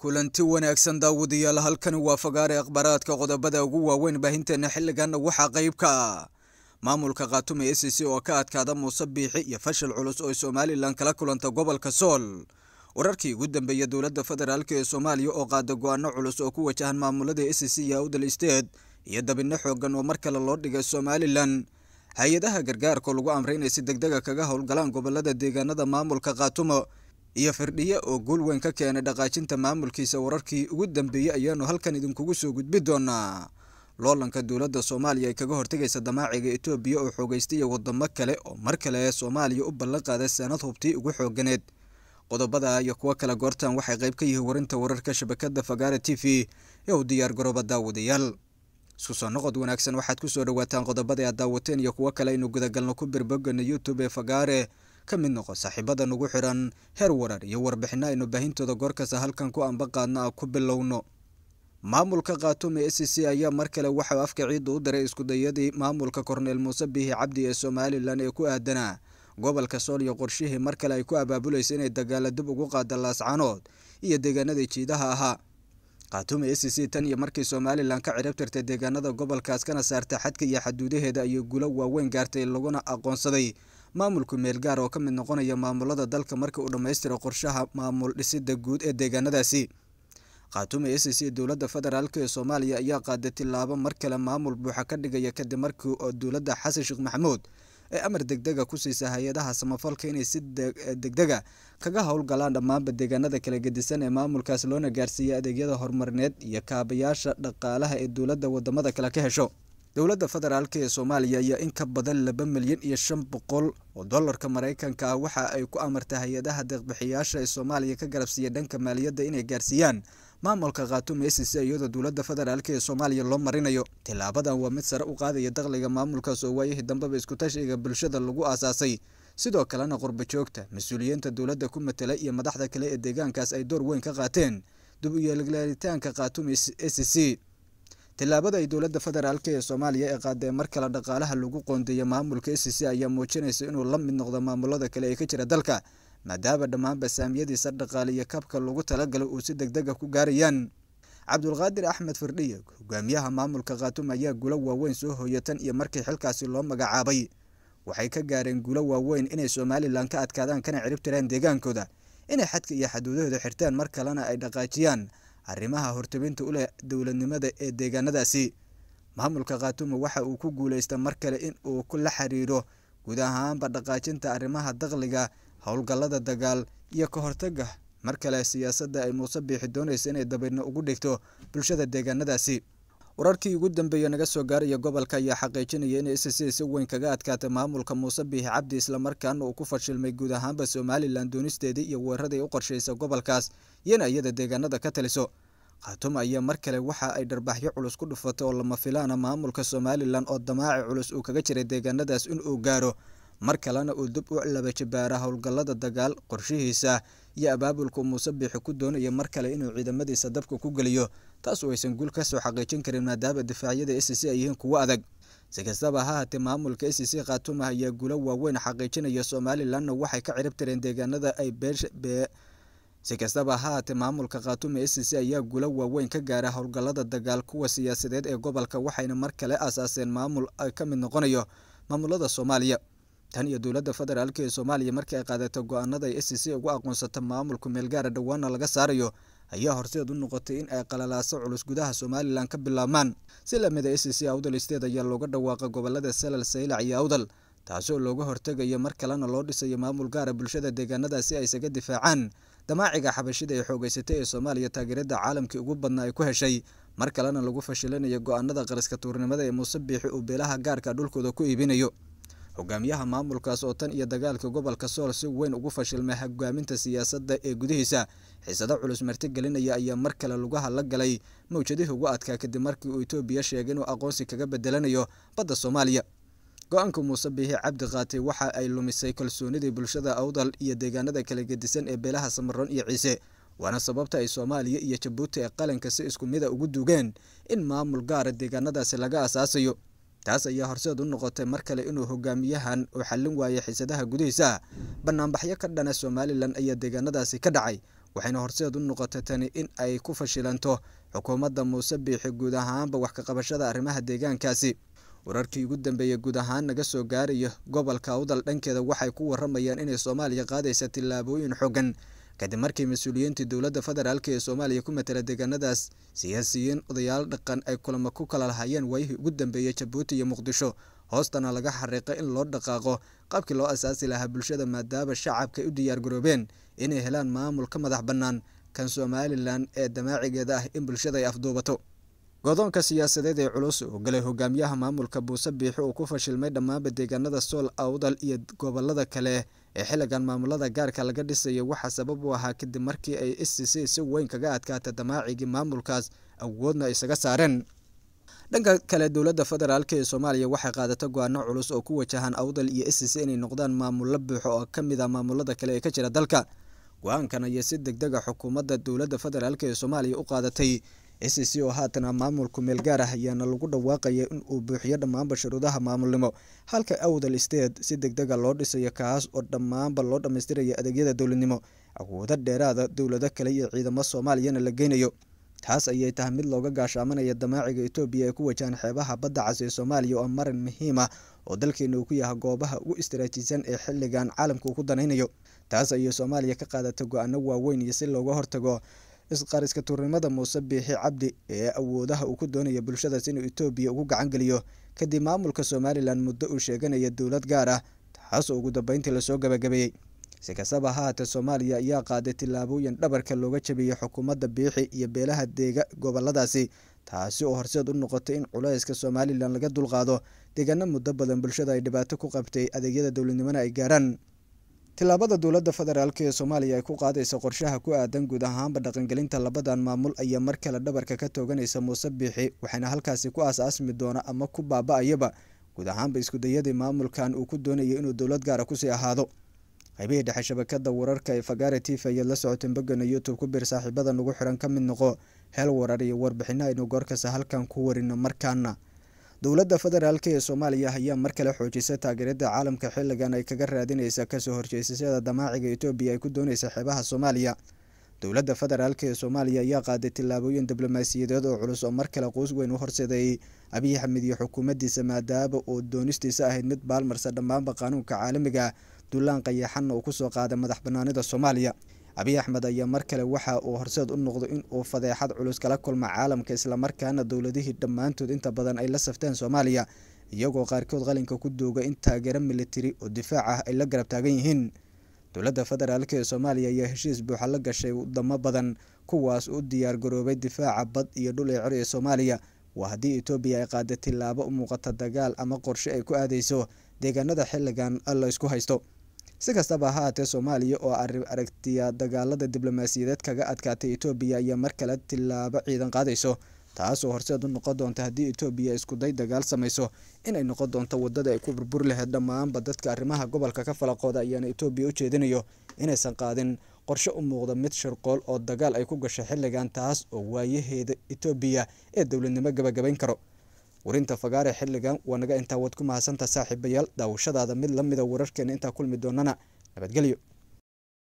kulanti wanaagsan daawadayaal halkani waa fagaare akhbaaraadka qodobada ugu waaweyn baahinteena xilligan waxaa qayb ka ah maamulka khaatume s c oo ka adkaada muuse biixi iyo fashil culus oo somalilan kala kulanta gobolka sool wararkii ugu dambeeya dowladda federaalk ee soomaaliya oo qaada go-aano culus oo ku wajahan maamulada e c c iyo awdal state iyo dabinno xoogan oo mar kale loo dhigay somalilan hay-adaha gargaarka lagu amray inay si degdega ah kaga howlgalaan gobolada deegaanada maamulka khaatumo iyo firdhiye oo guul weyn ka keenay dhaqaajinta maamulkiisa wararkii ugu dambeeyey ayaanu halkan idinkugu soo gudbi doonaa loolanka dowladda soomaaliya ay kaga hortagaysa damaaciga etoobiya oo xoogeystaiyo wadamo kale oo mar kale soomaaliya u ballan qaaday sanad hubtii ugu xooganeed qodobada iyo kuwo kale goortan waxay qayb ka yihiin warinta wararka shabakada fagaare t v ee u diyaar garooba daawadayaal isku soo noqod wanaagsan waxaad kusoo dhawaataan qodobada aad daawateen iyo kuwo kale aynu gudagalno ku birbogana youtube ee fagaare ka mid noqo saaxiibada nagu xiran heer warar iyo warbixinno aynu baahintooda goorkasta halkan ku ambaqaadna a ku bilowno maamulka khatuumi ee c c ayaa mar kale waxauu afka ciidda u diray iskudayadii maamulka korneyl muuse bihi cabdi ee somalilan ee ku aadanaa gobolka sool iyo qorshihii mar kale ay ku abaabulaysa inay dagaala dib ugu qaada laascanood iyo deegaanada jiidaha ahaa khaatuum ee c c tan iyo markii somalilan ka cirab tirtay deegaanada gobolkaas kana saartay xadka iyo xaduudaheeda ayay gulo waaweyn gaartay laguna aqoonsaday maamulku meel gaar oo ka mid noqonaya maamulada dalka marka uu dhammaystiro qorshaha maamul dhisida guud ee deegaanadaasi qaatuuma s c dowladda federaalka ee soomaaliya ayaa qaaday tilaabo mar kale maamul buuxa ka dhigaya kadib markii oo dowladda xasan sheekh maxamuud ee amar degdega ku siisa hay-adaha samafalka inay si degdega kaga howlgalaan dhammaanba deegaanada kala gedisan ee maamulkaas loona gaarsiiyay adeegyada horumarneed iyo kaabayaasha dhaqaalaha ee dowladda wadamada kale ka hesho dowladda federaalk ee soomaaliya ayaa in ka badan laba milyan iyo shan boqol oo dollarka maraykanka ah waxa ay ku amartay hay-adaha deeqbixiyaasha ee soomaaliya ka garabsiiya dhanka maaliyadda inay gaarsiiyaan maamulka qaato c iyadoo dowladda federaalk ee soomaaliya loo marinayo tilaabadan waa mid sare u qaadaya dakhliga maamulkaas oo waayihii dambeba iskutashiga bulshada lagu aasaasay sidoo kalena qurbajoogta mas-uuliyiinta dowladda ku matela iyo madaxda kale ee deegaankaas ay door weyn ka qaateen dib u yeelglaaritaanka khaatume s c tillaabada ay dowladda federaalk ee soomaaliya ee qaadeen mar kale dhaqaalaha lagu qoondeeyo maamulka s c ayaa muujinaysa inuu la mid noqdo maamulada kale ee ka jira dalka maadaama dhammaan basaamiyadiisa dhaqaaliyo kabka lagu talagalay uu si degdega ah ku gaarayaan cabdulqaadir axmed firdhiye hogaamiyaha maamulka khaatuum ayaa gulo waaweyn soo hooya tan iyo markii xilkaasi loo magacaabay waxay ka gaareen guulo waaweyn inay somalilan ka adkaadaan kana ciribtiraan deegaankooda inay xadka iyo xaduudahooda xirteen mar kalena ay dhaqaajiyaan arrimaha hortabinta u leh dowladnimada ee deegaanadaasi maamulka khatumo waxa uu ku guulaysta mar kale in uu la xiriiro guud ahaanba dhaqaajinta arrimaha daqliga howlgallada dagaal iyo ka hortaga mar kale siyaasadda ay muuse biixi doonaysa inay dabeedna ugu dhigto bulshada deegaanadaasi wararkii ugu dambeeya naga soo gaaraya gobolka ayaa xaqiijinaya inay s c si weyn kaga adkaatay maamulka muuse biixi cabdi islamarkaana uu ku fashilmay guud ahaanba somalilan doonisteedii iyo weeraray u qorshaysa gobolkaas iyana iyada deegaanada ka taliso khaatumo ayaa mar kale waxa ay dharbaxyo culus ku dhufatay oo lama filaana maamulka somalilan oo damaaci culus uu kaga jiray deegaanadaas in uu gaaro mar kalena uu dib u laba howlgallada dagaal qorshihiisa iyo abaabulka muuse biixi ku doonaya mar kale inuu ciidamadiisa dabka ku geliyo taasu aysan guul kasoo xaqiijin karin maadaama difaacyada s c ay yihiin kuwo adag si kastaba ha haatee maamulka s c khaatuma ayaa guulo waaweyn xaqiijinaya somalilanna waxay ka ciribtireen deegaanada ay beesbe si kastaba ha haatee maamulka khaatuma s c ayaa guulo waaweyn ka gaara howlgallada dagaal kuwa siyaasadeed ee gobolka waxayna mar kale aasaaseen maamul ay ka mid noqonayo maamulada soomaaliya tan iyo dowladda federaalka ee soomaaliya markii ay qaadato go-aanada ay s c ugu aqoonsata maamulka meelgaara ah dhawaana laga saarayo ayaa horseed u noqotay in ay qalalaaso culus gudaha somalilan ka bilaabmaan si lamida ah s c awdal isteed ayaa looga dhawaaqay gobollada selal saylac iyo awdal taasoo looga hortegayo mar kalena loo dhisayo maamul gaara ah bulshada deegaanada si ay isaga difaacaan damaaciga xabashida ay xoogeysatay ee soomaaliya taageerada caalamkii ugu badnaa ay ku heshay mar kalena lagu fashilinayo go-aanada qariska tuurnimada ee muuse biixi uu beelaha gaarka dhulkooda ku iibinayo hogaamiyaha maamulkaas oo tan iyo dagaalka gobolka sool si weyn ugu fashilmay hogaaminta siyaasadda ee gudihiisa xiisado culus marti gelinaya ayaa mar kale lugaha la galay mawjadihii ugu adkaa kadib markii uu etoobiya sheegay inuu aqoonsi kaga bedelanayo badda soomaaliya go-aanka muuse biixi cabdi kaati waxa ay lumisay kalsoonidii bulshada awdal iyo deegaanada kala gedisan ee beelaha samaroon iyo ciise waana sababta ay soomaaliya iyo jabuuti ee qalanka si isku mida ah ugu duugeen in maamul gaara ah deegaanadaasi laga asaasayo taas ayaa horseed u noqotay mar kale inuu hogaamiyahan uu xallin waayay xiisadaha gudihiisa banaanbaxyo ka dhana somalilan ayaa deegaanadaasi ka dhacay waxayna horseed u noqotay tani in ay ku fashilanto xukuumadda muuse biixi guud ahaanba wax ka qabashada arrimaha deegaankaasi wararkii ugu dambeeyey guud ahaan naga soo gaarayo gobolka awdal dhankeeda waxay ku warramayaan inay soomaaliya qaadaysa tillaabooyin xooggan kadib markii mas-uuliyiintii dowladda federaalk ee soomaaliya ku matala deegaanadaas siyaasiyiin odayaal dhaqan ay kulamo ku kala lahaayeen waayihii ugu dambeeyey jabuuti iyo muqdisho hoostana laga xariiqay in loo dhaqaaqo qabkii loo asaasi lahaa bulshada maadaama shacabkay u diyaargaroobeen inay helaan maamul ka madax bannaan kan somalilan ee damaacigeeda ah in bulshada ay afduubato godoonka siyaasadeed ee culus uu galay hogaamiyaha maamulka buuse biixi uu ku fashilmay dhammaanba deegaanada sool awdal iyo gobolada kale ee xilligan maamulada gaarka laga dhisayo waxaa sabab u ahaa kadib markii ay scc si weyn kaga adkaatay damaacigii maamulkaas awoodna isaga saareen dhanka kale dowladda federaalk ee soomaaliya waxay qaadatay go-aano culus oo ku wajahan awdal iyo scc inay noqdaan maamulo buuxo oo ka mid a ah maamulada kale ee ka jira dalka go-aankan ayaa si deg dega ah xukuumadda dowladda federaalk ee soomaaliya u qaadatay c oo haatana ah maamulku meelgaar ah ayaana lagu dhawaaqaya in uu buuxiyo dhammaanba shuruudaha maamulnimo halka awdal state si degdega ah loo dhisayo kaas oo dhammaanba loo dhammaystiraya adeegyada dowladnimo awoodo dheeraada dowlado kale iyo ciidamo soomaaliyana la geynayo taas ayay tahay mid looga gaashaamanaya damaaciga etoobiya ee ku wajahan xeebaha badda cas ee soomaaliya oo marin muhiim ah oo uu ku yaha goobaha ugu istaraatiijisan ee xilligan caalamka uu ku danaynayo taas ayay soomaaliya ka qaadatay go-aano waaweyn iyo si looga hortago isqaariska tuurnimada muuse biixi cabdi ee awoodaha uu ku doonaya bulshadaas inuu etoobiya ugu gacan geliyo kadib maamulka somalilan muddo uu sheeganaya dowlad gaar ah taasoo ugu dambayntii lasoo gabagabeeyey si kastaba haatee soomaaliya ayaa qaaday tillaabooyin dhabarka looga jabiyey xukuumadda biixi iyo beelaha deega goboladaasi taasi oo horseed u noqotay in culayska somalilan laga dulqaado deegaano muddo badan bulshada ay dhibaato ku qabtay adeegyada dowladnimona ay gaaraan tilaabada dowladda federaalk ee soomaaliya ay ku qaadaysa qorshaha ku aadan guud ahaanba dhaqangelinta labadan maamul ayaa mar kale dhabarka ka tooganaysa muuse biixi waxayna halkaasi ku aas-aasmi doona ama ku baaba-ayaba guud ahaanba iskudayadii maamulkan uu ku doonayay inuu dowlad gaara kusii ahaado qaybihii dhexe shabakada wararka ee fagare tv ayaad la socoteen bogana youtube ku biir saaxiibada ugu xiran ka mid noqo heel warar iyo warbixino aynu ah goorkasta halkan ku warino markaana dowladda federaalk ee soomaaliya ayaa mar kale xoojisay taageerada caalamka xilligan ay kaga raadineysa kasoo horjeesashada damaaciga etoobiya ay ku dooneysa xeebaha soomaaliya dowladda federaalk ee soomaaliya ayaa qaaday tillaabooyin diblomaasiyadeed oo culus oo mar kale quus weyn u horseeday abiy axmed iyo xukuumaddiisa maadaaba oo doonistiisa ahayd mid baalmarsa dhammaanba qaanuunka caalamiga ah, dullaan qayaxanna uu kusoo qaaday madax banaanida soomaaliya abiy axmed ayaa mar kale waxa uu horseed u noqday in uu fadeexad culus kala kulma caalamka islamarkaana dowladihii dhammaantood inta badan ay la safteen soomaaliya iyagoo qaarkood qalinka ku duuga in taageero militari oo difaac ah ay la garab taagan yihiin dowladda federaalk ee soomaaliya ayaa heshiis buuxa la gashay wadamo badan kuwaas u diyaar garoobay difaaca bad iyo dhul ee ceri ee soomaaliya waa haddii etoobiya ay qaada tilaabo u muuqata dagaal ama qorshe ay ku aadeyso deegaanada xilligan la isku haysto si kastaba ha aatee soomaaliya oo ah aragtiya dagaalada diblomaasiyadeed kaga adkaatay etoobiya ayaa mar kale tilaabo ciidan qaadayso taasoo horseed u noqon doonta haddii etoobiya iskuday dagaal samayso inay noqon doonto wadada ay ku burburi laheyd dhammaanba dadka arrimaha gobolka ka falaqooda ayaana etoobiya u jeedinayo inaysan qaadin qorshe u muuqda mid shirqool oo dagaal ay ku gasho xilligan taas oo waayaheeda etoobiya ee dowladnimo gabagabayn karo warinta fagaare xilligan waa naga intaa waad ku mahadsantaha saaxiibayaal daawashadaada mid lamida wararkeena intaa kulmi doonana nabadgelyo